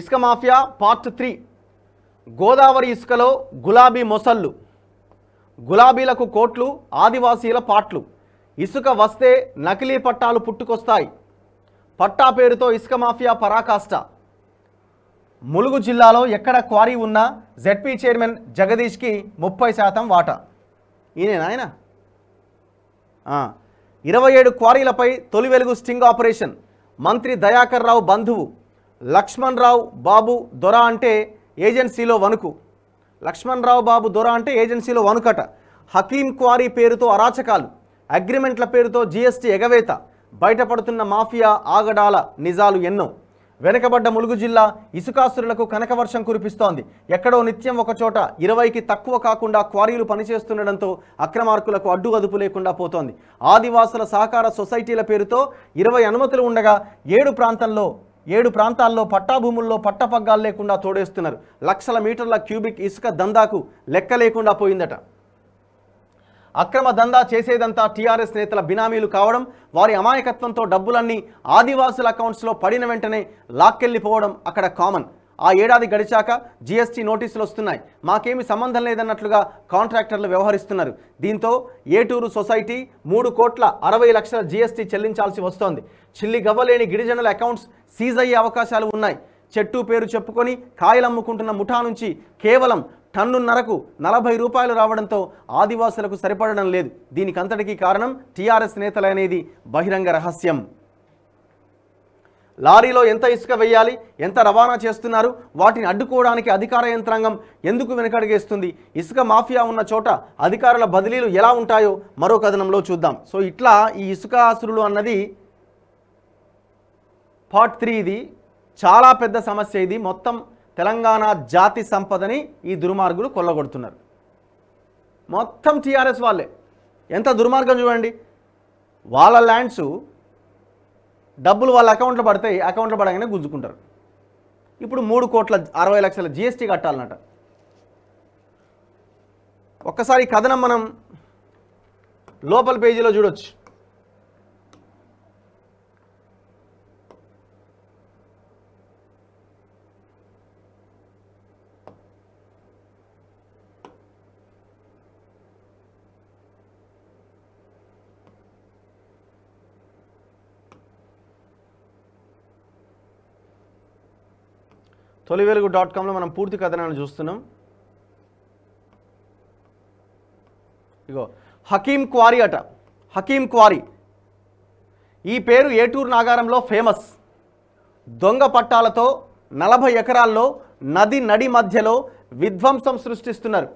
ఇసుక mafia part three Godavari ఇసుకలో గులాబీ మొసళ్ళు గులాబీలకు కోట్లు ఆదివాసీల పాట్లు ఇసుక వస్తే నకిలీ పట్టాలు పుట్టుకొస్తాయి పట్టా పేరుతో ఇసుక మాఫియా పరాకాష్ట ములుగు జిల్లాలో ఎక్కడ క్వారీ ఉన్నా జెడ్పీ చైర్మన్ జగదీష్కి ముప్పై శాతం వాటా ఈయన ఆయన ఇరవై ఏడు క్వారీలపై తొలి వెలుగు స్టింగ్ ఆపరేషన్ మంత్రి దయాకర్ రావు బంధువు లక్ష్మణ్ రావు బాబు దొర అంటే ఏజెన్సీలో వణుకు లక్ష్మణ్ రావు బాబు దొర అంటే ఏజెన్సీలో వణుకట హకీం క్వారీ పేరుతో అరాచకాలు అగ్రిమెంట్ల పేరుతో జీఎస్టీ ఎగవేత బయటపడుతున్న మాఫియా ఆగడాల నిజాలు ఎన్నో వెనకబడ్డ ములుగు జిల్లా ఇసుకాసురులకు కనకవర్షం కురిపిస్తోంది ఎక్కడో నిత్యం ఒకచోట ఇరవైకి తక్కువ కాకుండా క్వారీలు పనిచేస్తుండడంతో అక్రమార్కులకు అడ్డు అదుపు లేకుండా పోతోంది ఆదివాసుల సహకార సొసైటీల పేరుతో ఇరవై అనుమతులు ఉండగా ఏడు ప్రాంతంలో ఏడు ప్రాంతాల్లో పట్టాభూముల్లో పట్టపగ్గాలు లేకుండా తోడేస్తున్నారు లక్షల మీటర్ల క్యూబిక్ ఇసుక దందాకు లెక్క లేకుండా పోయిందట అక్రమ దందా చేసేదంతా టీఆర్ఎస్ నేతల బినామీలు కావడం వారి అమాయకత్వంతో డబ్బులన్నీ ఆదివాసుల అకౌంట్స్లో పడిన వెంటనే లాక్కెళ్ళిపోవడం అక్కడ కామన్ ఆ ఏడాది గడిచాక జీఎస్టీ నోటీసులు వస్తున్నాయి మాకేమి సంబంధం లేదన్నట్లుగా కాంట్రాక్టర్లు వ్యవహరిస్తున్నారు దీంతో ఏటూరు సొసైటీ మూడు కోట్ల అరవై లక్షల జీఎస్టీ చెల్లించాల్సి వస్తోంది చిల్లి గవ్వలేని గిరిజనుల అకౌంట్స్ సీజ్ అయ్యే అవకాశాలు ఉన్నాయి చెట్టు పేరు చెప్పుకొని కాయలు అమ్ముకుంటున్న ముఠా నుంచి కేవలం టన్నున్నరకు నలభై రూపాయలు రావడంతో ఆదివాసులకు సరిపడడం లేదు దీనికంతటికీ కారణం టీఆర్ఎస్ నేతలనేది బహిరంగ రహస్యం లారీలో ఎంత ఇసుక వేయాలి ఎంత రవాణా చేస్తున్నారు వాటిని అడ్డుకోవడానికి అధికార యంత్రాంగం ఎందుకు వెనకడిగేస్తుంది ఇసుక మాఫియా ఉన్న చోట అధికారుల బదిలీలు ఎలా ఉంటాయో మరో కథనంలో చూద్దాం సో ఇట్లా ఈ ఇసుకాసురులు అన్నది పార్ట్ త్రీ ఇది చాలా పెద్ద సమస్య ఇది మొత్తం తెలంగాణ జాతి సంపదని ఈ దుర్మార్గులు కొల్లగొడుతున్నారు మొత్తం టీఆర్ఎస్ వాళ్ళే ఎంత దుర్మార్గం చూడండి వాళ్ళ ల్యాండ్స్ డబ్బులు వాళ్ళ అకౌంట్లో పడతాయి అకౌంట్లో పడగానే గుంజుకుంటారు ఇప్పుడు మూడు కోట్ల అరవై లక్షల జిఎస్టీ కట్టాలన్నట ఒక్కసారి కథనం మనం లోపల పేజీలో చూడొచ్చు తొలి వెలుగు డాట్ కామ్లో మనం పూర్తి కథనాన్ని చూస్తున్నాం ఇగో హకీం క్వారీ అట హకీం క్వారీ ఈ పేరు ఏటూరు నాగారంలో ఫేమస్ దొంగ పట్టాలతో నలభై ఎకరాల్లో నది నడి మధ్యలో విధ్వంసం సృష్టిస్తున్నారు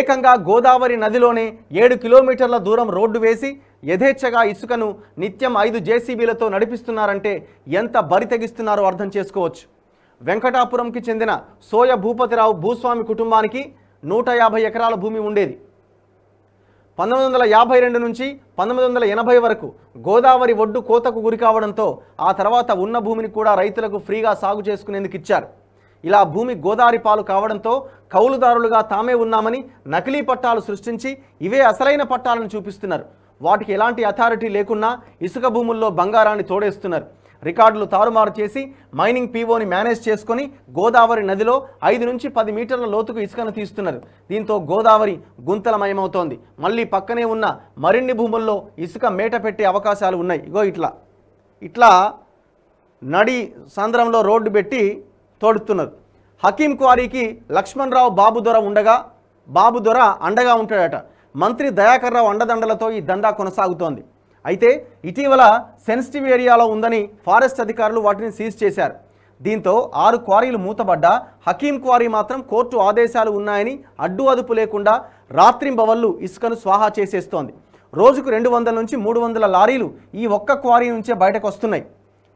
ఏకంగా గోదావరి నదిలోనే ఏడు కిలోమీటర్ల దూరం రోడ్డు వేసి యథేచ్ఛగా ఇసుకను నిత్యం ఐదు జేసీబీలతో నడిపిస్తున్నారంటే ఎంత బరి తెగిస్తున్నారో అర్థం చేసుకోవచ్చు వెంకటాపురంకి చెందిన సోయ భూపతిరావు భూస్వామి కుటుంబానికి నూట యాభై ఎకరాల భూమి ఉండేది పంతొమ్మిది వందల యాభై రెండు నుంచి పంతొమ్మిది వందల ఎనభై వరకు గోదావరి ఒడ్డు కోతకు గురి ఆ తర్వాత ఉన్న భూమిని కూడా రైతులకు ఫ్రీగా సాగు చేసుకునేందుకు ఇచ్చారు ఇలా భూమి గోదావరి పాలు కావడంతో కౌలుదారులుగా తామే ఉన్నామని నకిలీ పట్టాలు సృష్టించి ఇవే అసలైన పట్టాలను చూపిస్తున్నారు వాటికి ఎలాంటి అథారిటీ లేకున్నా ఇసుక భూముల్లో బంగారాన్ని తోడేస్తున్నారు రికార్డులు తారుమారు చేసి మైనింగ్ పీఓని మేనేజ్ చేసుకుని గోదావరి నదిలో ఐదు నుంచి పది మీటర్ల లోతుకు ఇసుకను తీస్తున్నారు దీంతో గోదావరి గుంతలమయమవుతోంది మళ్ళీ పక్కనే ఉన్న మరిన్ని భూముల్లో ఇసుక మేట పెట్టే అవకాశాలు ఉన్నాయి ఇగో ఇట్లా ఇట్లా నడి సాంద్రంలో రోడ్డు పెట్టి తోడుతున్నారు హకీం క్వారీకి లక్ష్మణరావు బాబు దొర ఉండగా బాబు దొర అండగా ఉంటాడట మంత్రి దయాకర్ రావు అండదండలతో ఈ దందా కొనసాగుతోంది అయితే ఇటీవల సెన్సిటివ్ ఏరియాలో ఉందని ఫారెస్ట్ అధికారులు వాటిని సీజ్ చేశారు దీంతో ఆరు క్వారీలు మూతబడ్డ హకీం క్వారీ మాత్రం కోర్టు ఆదేశాలు ఉన్నాయని అడ్డు అదుపు లేకుండా రాత్రింబవళ్ళు ఇసుకను స్వాహా చేసేస్తోంది రోజుకు రెండు వందల నుంచి మూడు వందల లారీలు ఈ ఒక్క క్వారీ నుంచే బయటకు వస్తున్నాయి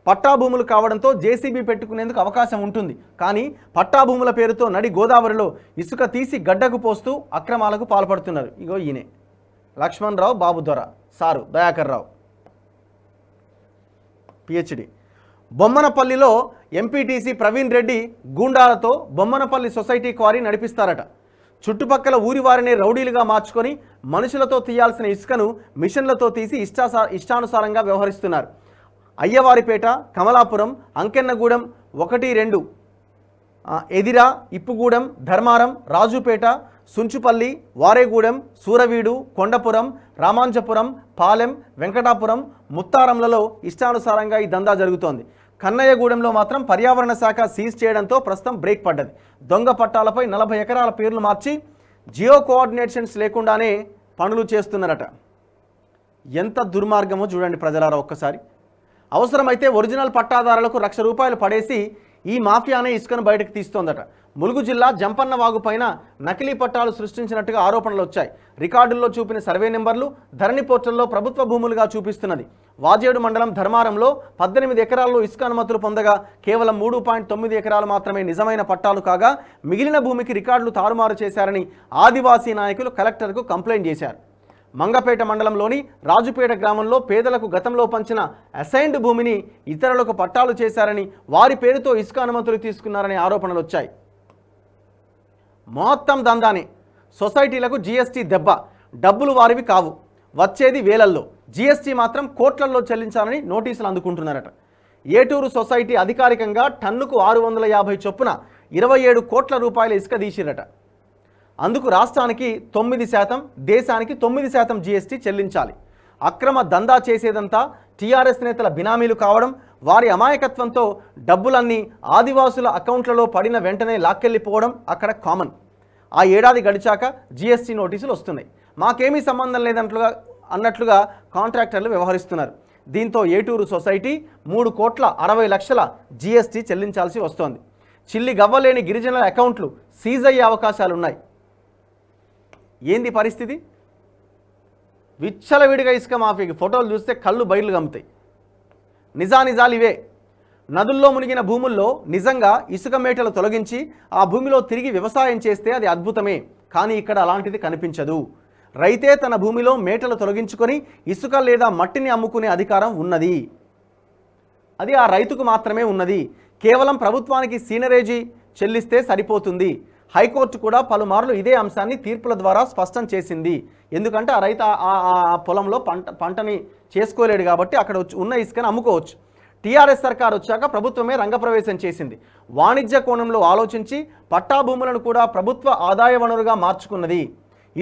పట్టాభూములు కావడంతో జేసీబీ పెట్టుకునేందుకు అవకాశం ఉంటుంది కానీ పట్టాభూముల పేరుతో నడి గోదావరిలో ఇసుక తీసి గడ్డకు పోస్తూ అక్రమాలకు పాల్పడుతున్నారు ఇగో ఈయనే లక్ష్మణరావు బాబు దొర సారు దయాకర్ రావు పిహెచ్డి బొమ్మనపల్లిలో ఎంపీటీసీ ప్రవీణ్ రెడ్డి గూండాలతో బొమ్మనపల్లి సొసైటీ క్వారీ నడిపిస్తారట చుట్టుపక్కల ఊరి వారిని రౌడీలుగా మార్చుకొని మనుషులతో తీయాల్సిన ఇసుకను మిషన్లతో తీసి ఇష్టాసా ఇష్టానుసారంగా వ్యవహరిస్తున్నారు అయ్యవారిపేట కమలాపురం అంకెన్నగూడెం ఒకటి రెండు ఎదిరా ఇప్పుగూడెం ధర్మారం రాజుపేట సుంచుపల్లి వారేగూడెం సూరవీడు కొండపురం రామాంజపురం పాలెం వెంకటాపురం ముత్తారంలలో ఇష్టానుసారంగా ఈ దందా జరుగుతోంది కన్నయ్యగూడెంలో మాత్రం పర్యావరణ శాఖ సీజ్ చేయడంతో ప్రస్తుతం బ్రేక్ పడ్డది దొంగ పట్టాలపై నలభై ఎకరాల పేర్లు మార్చి జియో కోఆర్డినేషన్స్ లేకుండానే పనులు చేస్తున్నారట ఎంత దుర్మార్గమో చూడండి ప్రజలారా ఒక్కసారి అవసరమైతే ఒరిజినల్ పట్టాదారులకు లక్ష రూపాయలు పడేసి ఈ మాఫియానే ఇసుకను బయటకు తీస్తోందట ములుగు జిల్లా జంపన్న వాగు పైన నకిలీ పట్టాలు సృష్టించినట్టుగా ఆరోపణలు వచ్చాయి రికార్డుల్లో చూపిన సర్వే నెంబర్లు ధరణి పోర్టల్లో ప్రభుత్వ భూములుగా చూపిస్తున్నది వాజేడు మండలం ధర్మారంలో పద్దెనిమిది ఎకరాల్లో ఇసుక అనుమతులు పొందగా కేవలం మూడు పాయింట్ తొమ్మిది ఎకరాలు మాత్రమే నిజమైన పట్టాలు కాగా మిగిలిన భూమికి రికార్డులు తారుమారు చేశారని ఆదివాసీ నాయకులు కలెక్టర్కు కంప్లైంట్ చేశారు మంగపేట మండలంలోని రాజుపేట గ్రామంలో పేదలకు గతంలో పంచిన అసైన్డ్ భూమిని ఇతరులకు పట్టాలు చేశారని వారి పేరుతో ఇసుక అనుమతులు తీసుకున్నారనే ఆరోపణలు వచ్చాయి మొత్తం దందానే సొసైటీలకు జిఎస్టీ దెబ్బ డబ్బులు వారివి కావు వచ్చేది వేలల్లో జీఎస్టీ మాత్రం కోట్లల్లో చెల్లించాలని నోటీసులు అందుకుంటున్నారట ఏటూరు సొసైటీ అధికారికంగా టన్నుకు ఆరు వందల యాభై చొప్పున ఇరవై ఏడు కోట్ల రూపాయల ఇసుక తీసిరట అందుకు రాష్ట్రానికి తొమ్మిది శాతం దేశానికి తొమ్మిది శాతం జీఎస్టీ చెల్లించాలి అక్రమ దందా చేసేదంతా టీఆర్ఎస్ నేతల బినామీలు కావడం వారి అమాయకత్వంతో డబ్బులన్నీ ఆదివాసుల అకౌంట్లలో పడిన వెంటనే లాక్కెళ్ళిపోవడం అక్కడ కామన్ ఆ ఏడాది గడిచాక జీఎస్టీ నోటీసులు వస్తున్నాయి మాకేమీ సంబంధం లేదంటుగా అన్నట్లుగా కాంట్రాక్టర్లు వ్యవహరిస్తున్నారు దీంతో ఏటూరు సొసైటీ మూడు కోట్ల అరవై లక్షల జీఎస్టీ చెల్లించాల్సి వస్తోంది చిల్లి గవ్వలేని గిరిజనుల అకౌంట్లు సీజ్ అయ్యే అవకాశాలున్నాయి ఏంది పరిస్థితి విచ్చలవిడిగా ఇసుక మాఫీకి ఫోటోలు చూస్తే కళ్ళు బయలు కమ్ముతాయి నిజానిజాలు ఇవే నదుల్లో మునిగిన భూముల్లో నిజంగా ఇసుక మేటలు తొలగించి ఆ భూమిలో తిరిగి వ్యవసాయం చేస్తే అది అద్భుతమే కానీ ఇక్కడ అలాంటిది కనిపించదు రైతే తన భూమిలో మేటలు తొలగించుకొని ఇసుక లేదా మట్టిని అమ్ముకునే అధికారం ఉన్నది అది ఆ రైతుకు మాత్రమే ఉన్నది కేవలం ప్రభుత్వానికి సీనరేజీ చెల్లిస్తే సరిపోతుంది హైకోర్టు కూడా పలుమార్లు ఇదే అంశాన్ని తీర్పుల ద్వారా స్పష్టం చేసింది ఎందుకంటే ఆ రైతు ఆ పొలంలో పంట పంటని చేసుకోలేడు కాబట్టి అక్కడ ఉన్న ఇసుకని అమ్ముకోవచ్చు టీఆర్ఎస్ సర్కార్ వచ్చాక ప్రభుత్వమే రంగప్రవేశం చేసింది వాణిజ్య కోణంలో ఆలోచించి పట్టాభూములను కూడా ప్రభుత్వ ఆదాయ వనరుగా మార్చుకున్నది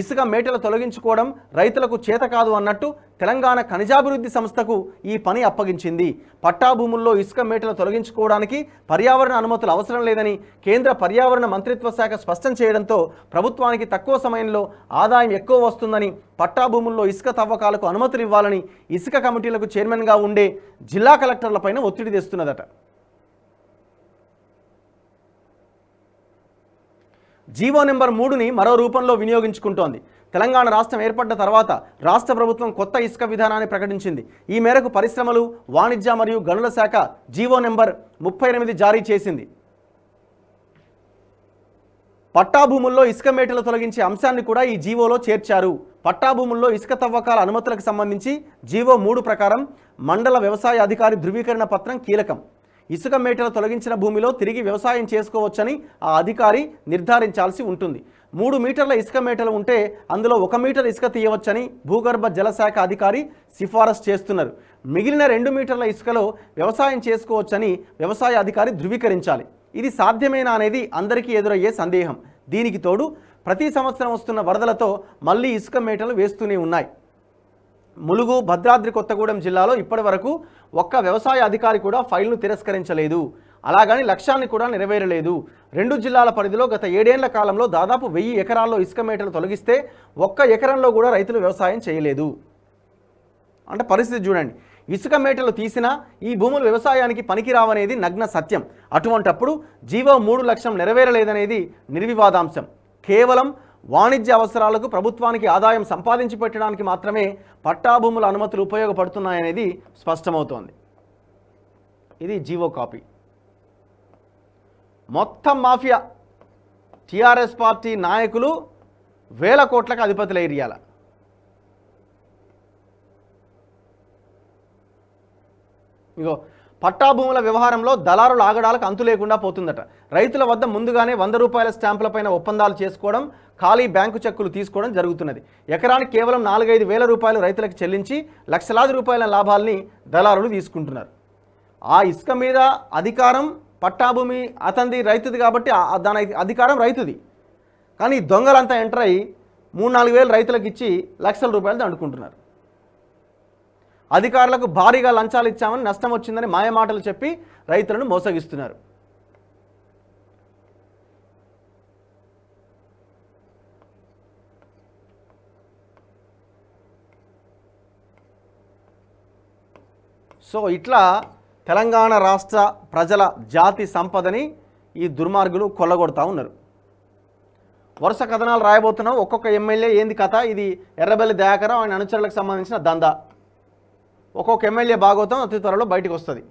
ఇసుక మేటలు తొలగించుకోవడం రైతులకు చేత కాదు అన్నట్టు తెలంగాణ ఖనిజాభివృద్ధి సంస్థకు ఈ పని అప్పగించింది పట్టాభూముల్లో ఇసుక మేటలు తొలగించుకోవడానికి పర్యావరణ అనుమతులు అవసరం లేదని కేంద్ర పర్యావరణ మంత్రిత్వ శాఖ స్పష్టం చేయడంతో ప్రభుత్వానికి తక్కువ సమయంలో ఆదాయం ఎక్కువ వస్తుందని పట్టాభూముల్లో ఇసుక తవ్వకాలకు అనుమతులు ఇవ్వాలని ఇసుక కమిటీలకు చైర్మన్గా ఉండే జిల్లా కలెక్టర్లపైన ఒత్తిడి తెస్తున్నదట జీవో నెంబర్ మూడుని మరో రూపంలో వినియోగించుకుంటోంది తెలంగాణ రాష్ట్రం ఏర్పడ్డ తర్వాత రాష్ట్ర ప్రభుత్వం కొత్త ఇసుక విధానాన్ని ప్రకటించింది ఈ మేరకు పరిశ్రమలు వాణిజ్య మరియు గనుల శాఖ జీవో నెంబర్ ముప్పై ఎనిమిది జారీ చేసింది పట్టాభూముల్లో ఇసుక మేటలు తొలగించే అంశాన్ని కూడా ఈ జీవోలో చేర్చారు పట్టాభూముల్లో ఇసుక తవ్వకాల అనుమతులకు సంబంధించి జీవో మూడు ప్రకారం మండల వ్యవసాయ అధికారి ధృవీకరణ పత్రం కీలకం ఇసుక మేటను తొలగించిన భూమిలో తిరిగి వ్యవసాయం చేసుకోవచ్చని ఆ అధికారి నిర్ధారించాల్సి ఉంటుంది మూడు మీటర్ల ఇసుక మేటలు ఉంటే అందులో ఒక మీటర్ ఇసుక తీయవచ్చని భూగర్భ జలశాఖ అధికారి సిఫారసు చేస్తున్నారు మిగిలిన రెండు మీటర్ల ఇసుకలో వ్యవసాయం చేసుకోవచ్చని వ్యవసాయ అధికారి ధృవీకరించాలి ఇది సాధ్యమేనా అనేది అందరికీ ఎదురయ్యే సందేహం దీనికి తోడు ప్రతి సంవత్సరం వస్తున్న వరదలతో మళ్ళీ ఇసుక మేటలు వేస్తూనే ఉన్నాయి ములుగు భద్రాద్రి కొత్తగూడెం జిల్లాలో ఇప్పటి వరకు ఒక్క వ్యవసాయ అధికారి కూడా ఫైల్ను తిరస్కరించలేదు అలాగని లక్ష్యాన్ని కూడా నెరవేరలేదు రెండు జిల్లాల పరిధిలో గత ఏడేళ్ల కాలంలో దాదాపు వెయ్యి ఎకరాల్లో ఇసుక మేటలు తొలగిస్తే ఒక్క ఎకరంలో కూడా రైతులు వ్యవసాయం చేయలేదు అంటే పరిస్థితి చూడండి ఇసుక మేటలు తీసినా ఈ భూములు వ్యవసాయానికి పనికిరావనేది నగ్న సత్యం అటువంటప్పుడు జీవో మూడు లక్ష్యం నెరవేరలేదనేది నిర్వివాదాంశం కేవలం వాణిజ్య అవసరాలకు ప్రభుత్వానికి ఆదాయం సంపాదించి పెట్టడానికి మాత్రమే పట్టాభూముల అనుమతులు ఉపయోగపడుతున్నాయనేది స్పష్టమవుతోంది ఇది జీవో కాపీ మొత్తం మాఫియా టీఆర్ఎస్ పార్టీ నాయకులు వేల కోట్లకు అధిపతుల ఏరియాల ఇగో పట్టాభూముల వ్యవహారంలో దళారుల ఆగడాలకు అంతు లేకుండా పోతుందట రైతుల వద్ద ముందుగానే వంద రూపాయల స్టాంపులపైన ఒప్పందాలు చేసుకోవడం ఖాళీ బ్యాంకు చెక్కులు తీసుకోవడం జరుగుతున్నది ఎకరానికి కేవలం నాలుగైదు వేల రూపాయలు రైతులకు చెల్లించి లక్షలాది రూపాయల లాభాల్ని దళారులు తీసుకుంటున్నారు ఆ ఇసుక మీద అధికారం పట్టాభూమి అతనిది రైతుది కాబట్టి దాని అధికారం రైతుది కానీ దొంగలంతా ఎంటర్ అయ్యి మూడు నాలుగు వేలు రైతులకు ఇచ్చి లక్షల రూపాయలు దండుకుంటున్నారు అధికారులకు భారీగా లంచాలు ఇచ్చామని నష్టం వచ్చిందని మాయమాటలు చెప్పి రైతులను మోసగిస్తున్నారు సో ఇట్లా తెలంగాణ రాష్ట్ర ప్రజల జాతి సంపదని ఈ దుర్మార్గులు కొల్లగొడతా ఉన్నారు వరుస కథనాలు రాయబోతున్నాం ఒక్కొక్క ఎమ్మెల్యే ఏంది కథ ఇది ఎర్రబెల్లి దయాకరం ఆయన అనుచరులకు సంబంధించిన దందా ఒక్కొక్క ఎమ్మెల్యే భాగవతం అతి త్వరలో బయటకు వస్తుంది